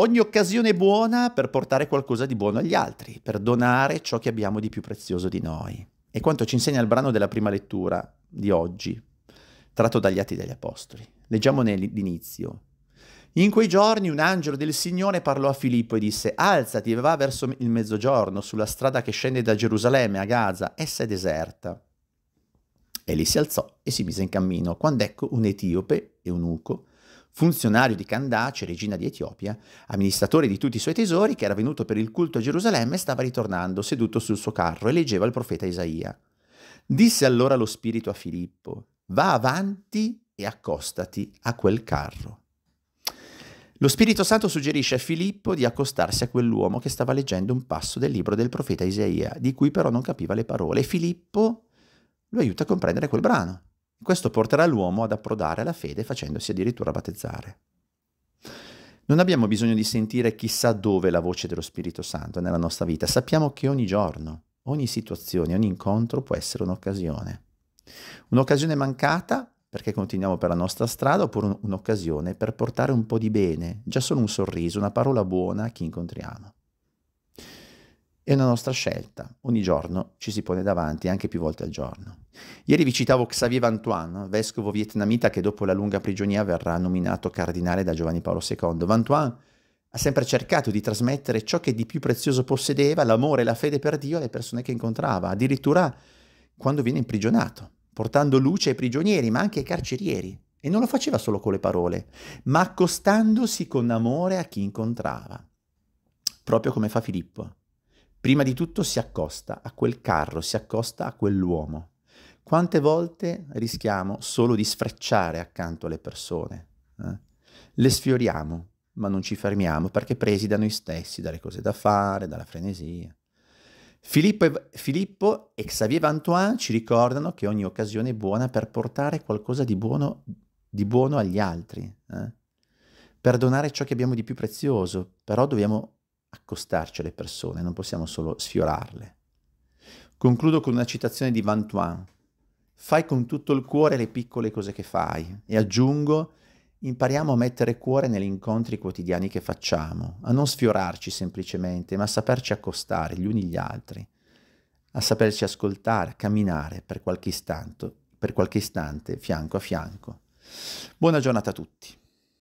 Ogni occasione buona per portare qualcosa di buono agli altri, per donare ciò che abbiamo di più prezioso di noi. E quanto ci insegna il brano della prima lettura di oggi, tratto dagli Atti degli Apostoli. Leggiamo nell'inizio. In quei giorni un angelo del Signore parlò a Filippo e disse: Alzati e va verso il mezzogiorno sulla strada che scende da Gerusalemme a Gaza, essa è deserta. E lì si alzò e si mise in cammino, quando ecco un etiope, e un uco funzionario di Candace, regina di Etiopia, amministratore di tutti i suoi tesori, che era venuto per il culto a Gerusalemme stava ritornando seduto sul suo carro e leggeva il profeta Isaia. Disse allora lo spirito a Filippo, va avanti e accostati a quel carro. Lo Spirito Santo suggerisce a Filippo di accostarsi a quell'uomo che stava leggendo un passo del libro del profeta Isaia, di cui però non capiva le parole. Filippo lo aiuta a comprendere quel brano. Questo porterà l'uomo ad approdare alla fede facendosi addirittura battezzare. Non abbiamo bisogno di sentire chissà dove la voce dello Spirito Santo nella nostra vita, sappiamo che ogni giorno, ogni situazione, ogni incontro può essere un'occasione. Un'occasione mancata perché continuiamo per la nostra strada oppure un'occasione per portare un po' di bene, già solo un sorriso, una parola buona a chi incontriamo è una nostra scelta. Ogni giorno ci si pone davanti, anche più volte al giorno. Ieri vi citavo Xavier Van Tuan, vescovo vietnamita che dopo la lunga prigionia verrà nominato cardinale da Giovanni Paolo II. Van Tuan ha sempre cercato di trasmettere ciò che di più prezioso possedeva, l'amore e la fede per Dio alle persone che incontrava, addirittura quando viene imprigionato, portando luce ai prigionieri, ma anche ai carcerieri. E non lo faceva solo con le parole, ma accostandosi con amore a chi incontrava, proprio come fa Filippo Prima di tutto si accosta a quel carro, si accosta a quell'uomo. Quante volte rischiamo solo di sfrecciare accanto alle persone? Eh? Le sfioriamo, ma non ci fermiamo perché presi da noi stessi, dalle cose da fare, dalla frenesia. Filippo e, Filippo e Xavier Vantoin ci ricordano che ogni occasione è buona per portare qualcosa di buono, di buono agli altri, eh? per donare ciò che abbiamo di più prezioso, però dobbiamo accostarci alle persone, non possiamo solo sfiorarle. Concludo con una citazione di Vantuan. Fai con tutto il cuore le piccole cose che fai e aggiungo, impariamo a mettere cuore negli incontri quotidiani che facciamo, a non sfiorarci semplicemente, ma a saperci accostare gli uni gli altri, a saperci ascoltare, a camminare per qualche istante, per qualche istante fianco a fianco. Buona giornata a tutti.